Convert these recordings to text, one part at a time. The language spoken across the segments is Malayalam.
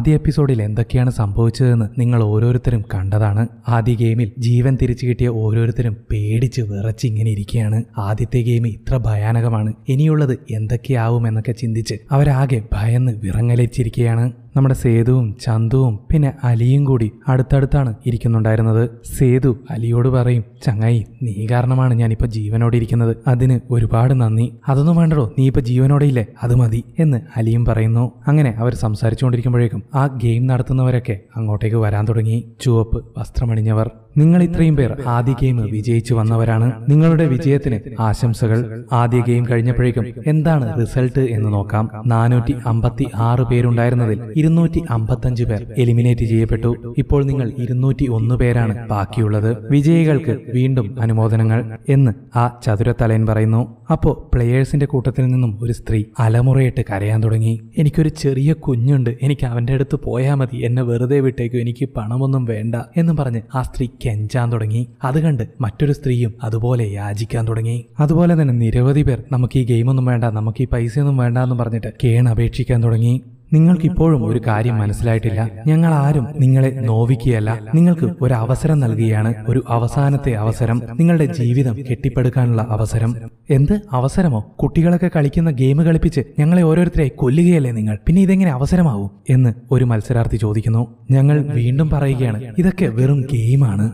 ആദ്യ എപ്പിസോഡിൽ എന്തൊക്കെയാണ് സംഭവിച്ചതെന്ന് നിങ്ങൾ ഓരോരുത്തരും കണ്ടതാണ് ആദ്യ ഗെയിമിൽ ജീവൻ തിരിച്ചു കിട്ടിയ ഓരോരുത്തരും പേടിച്ച് വിറച്ച് ഇങ്ങനെ ഇരിക്കുകയാണ് ആദ്യത്തെ ഗെയിം ഇത്ര ഭയാനകമാണ് ഇനിയുള്ളത് എന്തൊക്കെയാവും എന്നൊക്കെ ചിന്തിച്ച് അവരാകെ ഭയന്ന് വിറങ്ങലിച്ചിരിക്കുകയാണ് നമ്മുടെ സേതുവും ചന്തുവും പിന്നെ അലിയും കൂടി അടുത്തടുത്താണ് ഇരിക്കുന്നുണ്ടായിരുന്നത് സേതു അലിയോട് പറയും ചങ്ങായി നീ കാരണമാണ് ഞാനിപ്പോ ജീവനോടെ ഇരിക്കുന്നത് അതിന് ഒരുപാട് നന്ദി അതൊന്നും വേണ്ടടോ നീ ഇപ്പൊ ജീവനോടെ ഇല്ലേ അത് മതി എന്ന് അലിയും പറയുന്നു അങ്ങനെ അവർ സംസാരിച്ചുകൊണ്ടിരിക്കുമ്പോഴേക്കും ആ ഗെയിം നടത്തുന്നവരൊക്കെ അങ്ങോട്ടേക്ക് വരാൻ തുടങ്ങി ചുവപ്പ് വസ്ത്രമണിഞ്ഞവർ നിങ്ങൾ ഇത്രയും പേർ ആദ്യ ഗെയിം വിജയിച്ചു വന്നവരാണ് നിങ്ങളുടെ വിജയത്തിന് ആശംസകൾ ആദ്യ ഗെയിം കഴിഞ്ഞപ്പോഴേക്കും എന്താണ് റിസൾട്ട് എന്ന് നോക്കാം നാനൂറ്റി അമ്പത്തി ആറ് പേരുണ്ടായിരുന്നതിൽ ഇരുന്നൂറ്റി അഞ്ച് പേർ എലിമിനേറ്റ് ചെയ്യപ്പെട്ടു ഇപ്പോൾ നിങ്ങൾ ഇരുന്നൂറ്റി ഒന്ന് പേരാണ് ബാക്കിയുള്ളത് വിജയികൾക്ക് വീണ്ടും അനുമോദനങ്ങൾ എന്ന് ആ ചതുരത്തലയൻ പറയുന്നു അപ്പോ പ്ലെയേഴ്സിന്റെ കൂട്ടത്തിൽ നിന്നും ഒരു സ്ത്രീ അലമുറയിട്ട് കരയാൻ തുടങ്ങി എനിക്കൊരു ചെറിയ കുഞ്ഞുണ്ട് എനിക്ക് അവന്റെ അടുത്ത് പോയാൽ മതി എന്നെ വെറുതെ വിട്ടേക്കും എനിക്ക് പണമൊന്നും വേണ്ട എന്ന് പറഞ്ഞ് ആ സ്ത്രീ കെഞ്ചാൻ തുടങ്ങി അത് കണ്ട് മറ്റൊരു സ്ത്രീയും അതുപോലെ യാചിക്കാൻ തുടങ്ങി അതുപോലെ തന്നെ നിരവധി പേർ നമുക്ക് ഈ ഗെയിമൊന്നും വേണ്ട നമുക്ക് ഈ പൈസയൊന്നും വേണ്ട എന്ന് പറഞ്ഞിട്ട് കേൺ അപേക്ഷിക്കാൻ തുടങ്ങി നിങ്ങൾക്കിപ്പോഴും ഒരു കാര്യം മനസ്സിലായിട്ടില്ല ഞങ്ങൾ ആരും നിങ്ങളെ നോവിക്കുകയല്ല നിങ്ങൾക്ക് ഒരു അവസരം നൽകുകയാണ് ഒരു അവസാനത്തെ അവസരം നിങ്ങളുടെ ജീവിതം കെട്ടിപ്പടുക്കാനുള്ള അവസരം എന്ത് അവസരമോ കുട്ടികളൊക്കെ കളിക്കുന്ന ഗെയിം കളിപ്പിച്ച് ഞങ്ങളെ ഓരോരുത്തരെ കൊല്ലുകയല്ലേ നിങ്ങൾ പിന്നെ ഇതെങ്ങനെ അവസരമാവും എന്ന് ഒരു മത്സരാർത്ഥി ചോദിക്കുന്നു ഞങ്ങൾ വീണ്ടും പറയുകയാണ് ഇതൊക്കെ വെറും ഗെയിമാണ്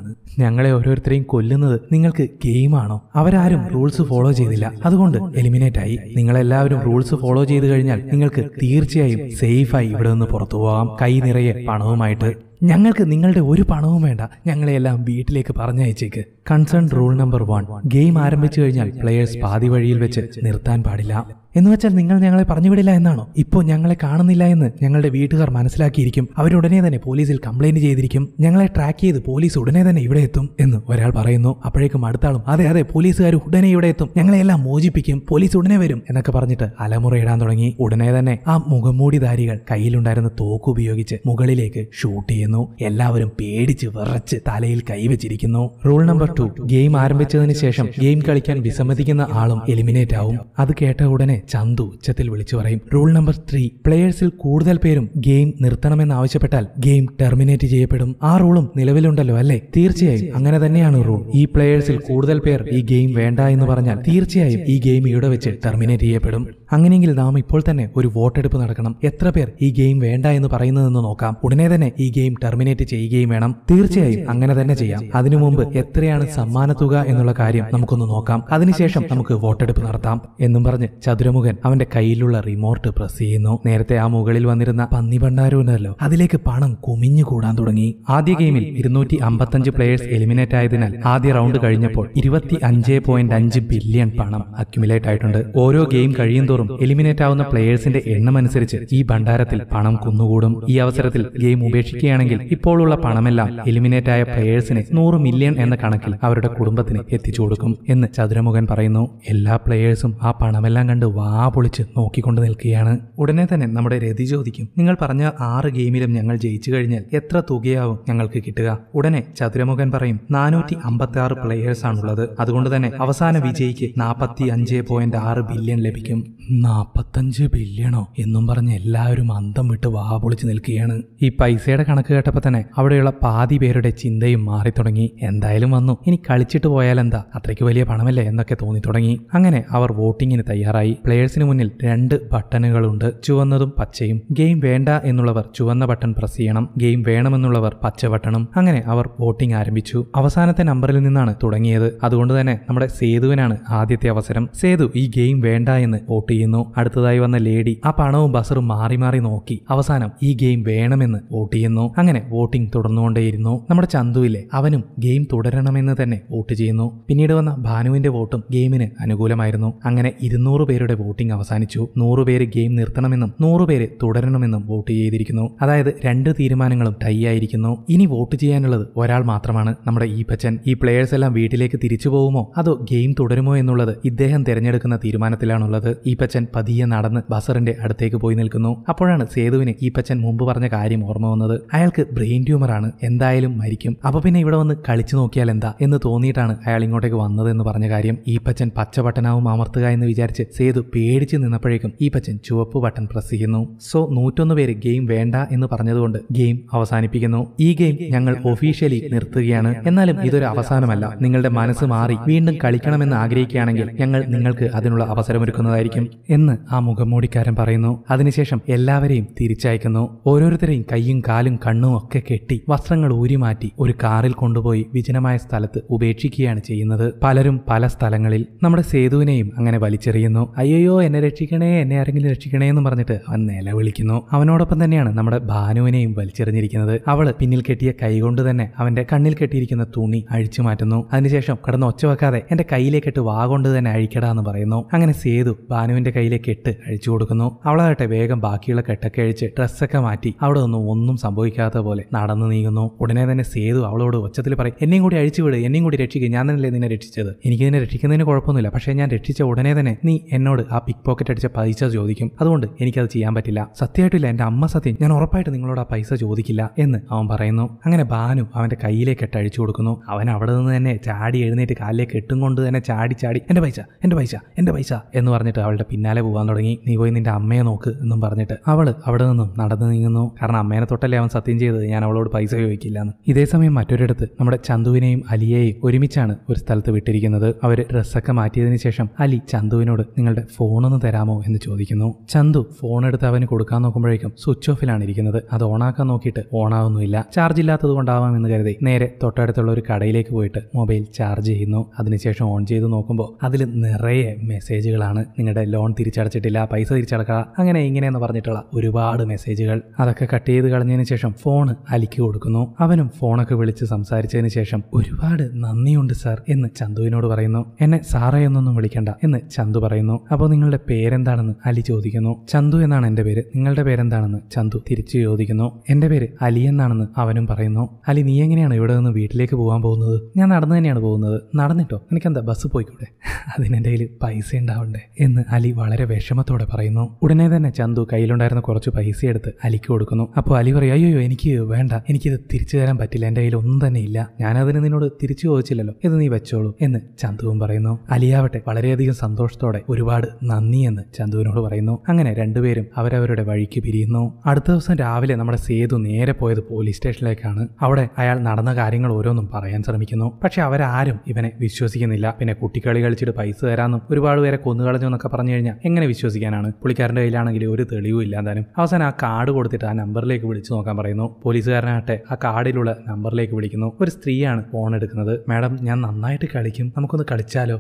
ഞങ്ങളെ ഓരോരുത്തരെയും കൊല്ലുന്നത് നിങ്ങൾക്ക് ഗെയിമാണോ അവരാരും റൂൾസ് ഫോളോ ചെയ്തില്ല അതുകൊണ്ട് എലിമിനേറ്റ് ആയി നിങ്ങളെല്ലാവരും റൂൾസ് ഫോളോ ചെയ്തു കഴിഞ്ഞാൽ നിങ്ങൾക്ക് തീർച്ചയായും സേഫായി ഇവിടെ നിന്ന് പുറത്തു പോകാം കൈ നിറയെ പണവുമായിട്ട് ഞങ്ങൾക്ക് നിങ്ങളുടെ ഒരു പണവും വേണ്ട ഞങ്ങളെയെല്ലാം വീട്ടിലേക്ക് പറഞ്ഞയച്ചേക്ക് concern rule number one game ആരംഭിച്ചു കഴിഞ്ഞാൽ പ്ലെയേഴ്സ് പാതി വഴിയിൽ വെച്ച് നിർത്താൻ പാടില്ല എന്ന് വെച്ചാൽ നിങ്ങൾ ഞങ്ങളെ പറഞ്ഞുവിടില്ല എന്നാണോ ഇപ്പോൾ ഞങ്ങളെ കാണുന്നില്ല എന്ന് ഞങ്ങളുടെ വീട്ടുകാർ മനസ്സിലാക്കിയിരിക്കും അവരുടനെ തന്നെ പോലീസിൽ കംപ്ലൈന്റ് ചെയ്തിരിക്കും ഞങ്ങളെ ട്രാക്ക് ചെയ്ത് പോലീസ് ഉടനെ തന്നെ ഇവിടെ എത്തും എന്ന് ഒരാൾ പറയുന്നു അപ്പോഴേക്കും അടുത്താളും അതെ അതെ പോലീസുകാർ ഉടനെ ഇവിടെ എത്തും ഞങ്ങളെല്ലാം മോചിപ്പിക്കും പോലീസ് ഉടനെ വരും എന്നൊക്കെ പറഞ്ഞിട്ട് അലമുറയിടാൻ തുടങ്ങി ഉടനെ തന്നെ ആ മുഖംമൂടിധാരികൾ കയ്യിലുണ്ടായിരുന്ന തോക്ക് ഉപയോഗിച്ച് മുകളിലേക്ക് ഷൂട്ട് ചെയ്യുന്നു ചെയ്യുന്നു എല്ലാവരും പേടിച്ച് വിറച്ച് തലയിൽ കൈവച്ചിരിക്കുന്നു റൂൾ നമ്പർ ടു ഗെയിം ആരംഭിച്ചതിന് ശേഷം ഗെയിം കളിക്കാൻ വിസമ്മതിക്കുന്ന ആളും എലിമിനേറ്റ് ആവും അത് കേട്ട ഉടനെ ചന്തു ഉച്ചത്തിൽ വിളിച്ചു പറയും റൂൾ നമ്പർ ത്രീ പ്ലേയേഴ്സിൽ കൂടുതൽ പേരും ഗെയിം നിർത്തണമെന്നാവശ്യപ്പെട്ടാൽ ഗെയിം ടെർമിനേറ്റ് ചെയ്യപ്പെടും ആ റൂളും നിലവിലുണ്ടല്ലോ അല്ലേ തീർച്ചയായും അങ്ങനെ തന്നെയാണ് റൂൾ ഈ പ്ലേയേഴ്സിൽ കൂടുതൽ പേർ ഈ ഗെയിം വേണ്ട എന്ന് പറഞ്ഞാൽ തീർച്ചയായും ഈ ഗെയിം ഇവിടെ വെച്ച് ടെർമിനേറ്റ് ചെയ്യപ്പെടും അങ്ങനെയെങ്കിൽ നാം ഇപ്പോൾ തന്നെ ഒരു വോട്ടെടുപ്പ് നടക്കണം എത്ര പേർ ഈ ഗെയിം വേണ്ട എന്ന് പറയുന്നതെന്ന് നോക്കാം ഉടനെ തന്നെ ഈ ഗെയിം ടെർമിനേറ്റ് ചെയ്യുകയും വേണം തീർച്ചയായും അങ്ങനെ തന്നെ ചെയ്യാം അതിനു മുമ്പ് എത്രയാണ് സമ്മാനത്തുക എന്നുള്ള കാര്യം നമുക്കൊന്ന് നോക്കാം അതിനുശേഷം നമുക്ക് വോട്ടെടുപ്പ് നടത്താം എന്നും പറഞ്ഞ് ചതുരമുഖൻ അവന്റെ കയ്യിലുള്ള റിമോട്ട് പ്രസ് ചെയ്യുന്നു നേരത്തെ ആ മുകളിൽ വന്നിരുന്ന പന്നി ഭണ്ഡാരോനല്ലോ അതിലേക്ക് പണം കുമിഞ്ഞു കൂടാൻ തുടങ്ങി ആദ്യ ഗെയിമിൽ ഇരുന്നൂറ്റി അമ്പത്തഞ്ച് പ്ലേയേഴ്സ് എലിമിനേറ്റ് ആയതിനാൽ ആദ്യ റൗണ്ട് കഴിഞ്ഞപ്പോൾ ഇരുപത്തി അഞ്ച് പോയിന്റ് അഞ്ച് ബില്യൺ പണം അക്യുമുലേറ്റ് ആയിട്ടുണ്ട് ഓരോ ഗെയിം കഴിയും തോറും എലിമിനേറ്റ് ആവുന്ന പ്ലെയേഴ്സിന്റെ എണ്ണമനുസരിച്ച് ഈ ഭണ്ഡാരത്തിൽ പണം കുന്നുകൂടും ഈ അവസരത്തിൽ ഗെയിം ഉപേക്ഷിക്കുകയാണെങ്കിൽ ഇപ്പോഴുള്ള പണമെല്ലാം എലിമിനേറ്റ് ആയ പ്ലേയേഴ്സിന് നൂറ് മില്യൺ എന്ന കണക്കിൽ അവരുടെ കുടുംബത്തിന് എത്തിച്ചു കൊടുക്കും എന്ന് ചതുരമുഖൻ പറയുന്നു എല്ലാ പ്ലെയേഴ്സും ആ പണമെല്ലാം കണ്ട് വാ പൊളിച്ച് നോക്കിക്കൊണ്ട് നിൽക്കുകയാണ് ഉടനെ തന്നെ നമ്മുടെ രതി ചോദിക്കും നിങ്ങൾ പറഞ്ഞ ആറ് ഗെയിമിലും ഞങ്ങൾ ജയിച്ചു കഴിഞ്ഞാൽ എത്ര തുകയാവും ഞങ്ങൾക്ക് കിട്ടുക ഉടനെ ചതുരമുഖൻ പറയും നാനൂറ്റി അമ്പത്തി ആറ് പ്ലെയേഴ്സാണുള്ളത് അതുകൊണ്ട് തന്നെ അവസാന വിജയിക്ക് നാൽപ്പത്തി അഞ്ച് പോയിന്റ് ആറ് ബില്യൺ ലഭിക്കും നാപ്പത്തഞ്ച് ബില്യണോ എന്നും പറഞ്ഞ് എല്ലാവരും അന്തം വിട്ട് വാ പൊളിച്ച് നിൽക്കുകയാണ് ഈ പൈസയുടെ കണക്ക് കേട്ടപ്പോൾ തന്നെ അവിടെയുള്ള പാതി പേരുടെ ചിന്തയും മാറി തുടങ്ങി എന്തായാലും വന്നു ഇനി കളിച്ചിട്ട് എന്താ അത്രയ്ക്ക് വലിയ പണമല്ലേ എന്നൊക്കെ തോന്നി തുടങ്ങി അങ്ങനെ അവർ വോട്ടിങ്ങിന് തയ്യാറായി പ്ലേയേഴ്സിന് മുന്നിൽ രണ്ട് ബട്ടണുകളുണ്ട് ചുവന്നതും പച്ചയും ഗെയിം വേണ്ട എന്നുള്ളവർ ചുവന്ന ബട്ടൺ പ്രസ് ചെയ്യണം ഗെയിം വേണമെന്നുള്ളവർ പച്ച ബട്ടണും അങ്ങനെ അവർ വോട്ടിംഗ് ആരംഭിച്ചു അവസാനത്തെ നമ്പറിൽ നിന്നാണ് തുടങ്ങിയത് അതുകൊണ്ട് തന്നെ നമ്മുടെ സേതുവിനാണ് ആദ്യത്തെ അവസരം സേതു ഈ ഗെയിം വേണ്ട എന്ന് വോട്ട് എറിയുന്നു അടുത്തതായി വന്ന ലേഡി ആ പണവും ബസറും മാറി മാറി നോക്കി അവസാനം ഈ ഗെയിം വേണമെന്ന് വോട്ട് ചെയ്യുന്നു അങ്ങനെ വോട്ടിംഗ് തുടർന്നുകൊണ്ടേയിരുന്നു നമ്മുടെ ചന്തുവിലെ അവനും ഗെയിം തുടരണമെന്ന് തന്നെ വോട്ട് ചെയ്യുന്നു പിന്നീട് വന്ന ഭാനുവിന്റെ വോട്ടും ഗെയിമിന് അനുകൂലമായിരുന്നു അങ്ങനെ ഇരുന്നൂറ് പേരുടെ വോട്ടിംഗ് അവസാനിച്ചു നൂറുപേര് പേര് ഗെയിം നിർത്തണമെന്നും നൂറുപേര് പേര് തുടരണമെന്നും വോട്ട് ചെയ്തിരിക്കുന്നു അതായത് രണ്ട് തീരുമാനങ്ങളും ടൈ ആയിരിക്കുന്നു ഇനി വോട്ട് ചെയ്യാനുള്ളത് ഒരാൾ മാത്രമാണ് നമ്മുടെ ഈ പച്ചൻ ഈ പ്ലെയേഴ്സ് എല്ലാം വീട്ടിലേക്ക് തിരിച്ചു പോകുമോ അതോ ഗെയിം തുടരുമോ എന്നുള്ളത് ഇദ്ദേഹം തിരഞ്ഞെടുക്കുന്ന തീരുമാനത്തിലാണുള്ളത് ഈ ഈപ്പച്ചൻ പതിയെ നടന്ന് ബസറിന്റെ അടുത്തേക്ക് പോയി നിൽക്കുന്നു അപ്പോഴാണ് സേതുവിന് ഈപ്പച്ചൻ മുമ്പ് പറഞ്ഞ കാര്യം ഓർമ്മ വന്നത് അയാൾക്ക് ബ്രെയിൻ ട്യൂമർ ആണ് എന്തായാലും മരിക്കും അപ്പൊ പിന്നെ ഇവിടെ വന്ന് കളിച്ചു നോക്കിയാൽ എന്താ എന്ന് തോന്നിയിട്ടാണ് അയാൾ ഇങ്ങോട്ടേക്ക് വന്നത് എന്ന് പറഞ്ഞ കാര്യം ഈപ്പച്ചൻ പച്ച ബട്ടനാവും അമർത്തുക എന്ന് വിചാരിച്ച് സേതു പേടിച്ച് നിന്നപ്പോഴേക്കും ഈപ്പച്ചൻ ചുവപ്പ് ബട്ടൺ പ്രസ് ചെയ്യുന്നു സോ നൂറ്റൊന്ന് പേര് ഗെയിം വേണ്ട എന്ന് പറഞ്ഞതുകൊണ്ട് ഗെയിം അവസാനിപ്പിക്കുന്നു ഈ ഗെയിം ഞങ്ങൾ ഒഫീഷ്യലി നിർത്തുകയാണ് എന്നാലും ഇതൊരു അവസാനമല്ല നിങ്ങളുടെ മനസ്സ് മാറി വീണ്ടും കളിക്കണമെന്ന് ആഗ്രഹിക്കുകയാണെങ്കിൽ ഞങ്ങൾ നിങ്ങൾക്ക് അതിനുള്ള അവസരമൊരുക്കുന്നതായിരിക്കും എന്ന് ആ മുഖംമൂടിക്കാരൻ പറയുന്നു അതിനുശേഷം എല്ലാവരെയും തിരിച്ചയക്കുന്നു ഓരോരുത്തരെയും കൈയും കാലും കണ്ണും ഒക്കെ കെട്ടി വസ്ത്രങ്ങൾ ഊരിമാറ്റി ഒരു കാറിൽ കൊണ്ടുപോയി വിജനമായ സ്ഥലത്ത് ഉപേക്ഷിക്കുകയാണ് ചെയ്യുന്നത് പലരും പല സ്ഥലങ്ങളിൽ നമ്മുടെ സേതുവിനെയും അങ്ങനെ വലിച്ചെറിയുന്നു അയ്യോ എന്നെ രക്ഷിക്കണേ എന്നെ ആരെങ്കിലും രക്ഷിക്കണേ എന്ന് പറഞ്ഞിട്ട് അവൻ നിലവിളിക്കുന്നു അവനോടൊപ്പം തന്നെയാണ് നമ്മുടെ ഭാനുവിനെയും വലിച്ചെറിഞ്ഞിരിക്കുന്നത് അവൾ പിന്നിൽ കെട്ടിയ കൈകൊണ്ട് തന്നെ അവന്റെ കണ്ണിൽ കെട്ടിയിരിക്കുന്ന തുണി അഴിച്ചു മാറ്റുന്നു അതിനുശേഷം കടന്ന് ഒച്ച വെക്കാതെ എന്റെ കയ്യിലേക്കിട്ട് വാ കൊണ്ട് തന്നെ അഴിക്കടാ എന്ന് പറയുന്നു അങ്ങനെ സേതു ഭാനുവിന്റെ അവന്റെ കയ്യിലേക്ക് കെട്ട് അഴിച്ചു കൊടുക്കുന്നു അവളാകട്ടെ വേഗം ബാക്കിയുള്ള കെട്ടൊക്കെ അഴിച്ച് ഡ്രസ്സൊക്കെ മാറ്റി അവിടെ ഒന്നും ഒന്നും സംഭവിക്കാത്ത പോലെ നടന്നു നീങ്ങുന്നു ഉടനെ തന്നെ സേതു അവളോട് ഒച്ചത്തിൽ പറയും എന്നെയും കൂടി അഴിച്ചു വിട് എന്നെയും കൂടി രക്ഷിക്കുക ഞാൻ തന്നെയല്ലേ നിന്നെ രക്ഷിച്ചത് എനിക്ക് നിന്നെ രക്ഷിക്കുന്നതിന് കുഴപ്പമൊന്നുമില്ല പക്ഷേ ഞാൻ രക്ഷിച്ച ഉടനെ തന്നെ നീ എന്നോട് ആ പിക് പോക്കറ്റ് അടിച്ച പൈസ ചോദിക്കും അതുകൊണ്ട് എനിക്കത് ചെയ്യാൻ പറ്റില്ല സത്യമായിട്ടില്ല എൻ്റെ അമ്മ സത്യം ഞാൻ ഉറപ്പായിട്ട് നിങ്ങളോട് ആ പൈസ ചോദിക്കില്ല എന്ന് അവൻ പറയുന്നു അങ്ങനെ ബാനു അവന്റെ കയ്യിലേക്ക് കെട്ട് അഴിച്ചു കൊടുക്കുന്നു അവൻ അവിടെ നിന്ന് തന്നെ ചാടി എഴുന്നേറ്റ് കാലിലേക്ക് കെട്ടും കൊണ്ട് തന്നെ ചാടി ചാടി എൻ്റെ പൈസ എൻ്റെ പൈസ എൻ്റെ പൈസ എന്ന് പറഞ്ഞിട്ട് അവളുടെ അവളുടെ പിന്നാലെ പോകാൻ തുടങ്ങി നീ പോയി നിന്റെ അമ്മയെ നോക്ക് എന്നും പറഞ്ഞിട്ട് അവൾ അവിടെ നിന്നും നടന്നു നീങ്ങുന്നു കാരണം അമ്മേനെ തൊട്ടല്ലേ അവൻ സത്യം ചെയ്തത് ഞാൻ അവളോട് പൈസ ചോദിക്കില്ല എന്ന് ഇതേ സമയം മറ്റൊരിടത്ത് നമ്മുടെ ചന്തുവിനെയും അലിയെയും ഒരുമിച്ചാണ് ഒരു സ്ഥലത്ത് വിട്ടിരിക്കുന്നത് അവർ ഡ്രസ്സൊക്കെ മാറ്റിയതിന് ശേഷം അലി ചന്തുവിനോട് നിങ്ങളുടെ ഫോണൊന്ന് തരാമോ എന്ന് ചോദിക്കുന്നു ചന്തു ഫോൺ എടുത്ത് അവന് കൊടുക്കാൻ നോക്കുമ്പോഴേക്കും സ്വിച്ച് ഓഫിലാണ് ഇരിക്കുന്നത് അത് ഓണാക്കാൻ നോക്കിയിട്ട് ഓണാവുന്നില്ല ചാർജ് ഇല്ലാത്തത് കൊണ്ടാവാം എന്ന് കരുതി നേരെ തൊട്ടടുത്തുള്ള ഒരു കടയിലേക്ക് പോയിട്ട് മൊബൈൽ ചാർജ് ചെയ്യുന്നു അതിനുശേഷം ഓൺ ചെയ്ത് നോക്കുമ്പോൾ അതിൽ നിറയെ മെസ്സേജുകളാണ് നിങ്ങളുടെ ലോൺ തിരിച്ചടച്ചിട്ടില്ല പൈസ തിരിച്ചടക്കുക അങ്ങനെ ഇങ്ങനെയെന്ന് പറഞ്ഞിട്ടുള്ള ഒരുപാട് മെസ്സേജുകൾ അതൊക്കെ കട്ട് ചെയ്ത് കളഞ്ഞതിന് ശേഷം ഫോൺ അലിക്ക് കൊടുക്കുന്നു അവനും ഫോണൊക്കെ വിളിച്ച് സംസാരിച്ചതിന് ശേഷം ഒരുപാട് നന്ദിയുണ്ട് സാർ എന്ന് ചന്തുവിനോട് പറയുന്നു എന്നെ സാറേ എന്നൊന്നും വിളിക്കണ്ട എന്ന് ചന്തു പറയുന്നു അപ്പോൾ നിങ്ങളുടെ പേരെന്താണെന്ന് അലി ചോദിക്കുന്നു ചന്തു എന്നാണ് എൻ്റെ പേര് നിങ്ങളുടെ പേരെന്താണെന്ന് ചന്തു തിരിച്ചു ചോദിക്കുന്നു എൻ്റെ പേര് അലി എന്നാണെന്ന് അവനും പറയുന്നു അലി നീ എങ്ങനെയാണ് ഇവിടെ നിന്ന് വീട്ടിലേക്ക് പോകാൻ പോകുന്നത് ഞാൻ നടന്നു തന്നെയാണ് പോകുന്നത് നടന്നിട്ടോ എനിക്കെന്താ ബസ് പോയിക്കൂടെ അതിനെൻ്റെ പൈസ ഉണ്ടാവണ്ടേ എന്ന് അലി അലി വളരെ വിഷമത്തോടെ പറയുന്നു ഉടനെ തന്നെ ചന്തു കയ്യിലുണ്ടായിരുന്ന കുറച്ച് പൈസ എടുത്ത് അലിക്ക് കൊടുക്കുന്നു അപ്പോൾ അലി പറയും അയ്യോ എനിക്ക് വേണ്ട എനിക്കിത് തിരിച്ചു തരാൻ പറ്റില്ല എൻ്റെ കയ്യിൽ ഒന്നും തന്നെ ഇല്ല ഞാനതിന് നിന്നോട് തിരിച്ചു ചോദിച്ചില്ലല്ലോ എന്ന് നീ വെച്ചോളൂ എന്ന് ചന്തുവും പറയുന്നു അലിയാവട്ടെ വളരെയധികം സന്തോഷത്തോടെ ഒരുപാട് നന്ദി എന്ന് ചന്തുവിനോട് പറയുന്നു അങ്ങനെ രണ്ടുപേരും അവരവരുടെ വഴിക്ക് പിരിയുന്നു അടുത്ത ദിവസം രാവിലെ നമ്മുടെ സേതു നേരെ പോയത് പോലീസ് സ്റ്റേഷനിലേക്കാണ് അവിടെ അയാൾ നടന്ന കാര്യങ്ങൾ ഓരോന്നും പറയാൻ ശ്രമിക്കുന്നു പക്ഷെ അവരാരും ഇവനെ വിശ്വസിക്കുന്നില്ല പിന്നെ കുട്ടിക്കളി കളിച്ചിട്ട് പൈസ തരാമെന്നും ഒരുപാട് പേരെ കൊന്നുകളഞ്ഞു എന്നൊക്കെ പറഞ്ഞു കഴിഞ്ഞാൽ എങ്ങനെ വിശ്വസിക്കാനാണ് പുള്ളിക്കാരൻ്റെ കയ്യിലാണെങ്കിൽ ഒരു തെളിവും ഇല്ലാതാനും അവസാനം ആ കാർഡ് കൊടുത്തിട്ട് ആ നമ്പറിലേക്ക് വിളിച്ചു നോക്കാൻ പറയുന്നു പോലീസുകാരനാകട്ടെ ആ കാർഡിലുള്ള നമ്പറിലേക്ക് വിളിക്കുന്നു ഒരു സ്ത്രീയാണ് ഫോൺ എടുക്കുന്നത് മാഡം ഞാൻ നന്നായിട്ട് കളിക്കും നമുക്കൊന്ന് കളിച്ചാലോ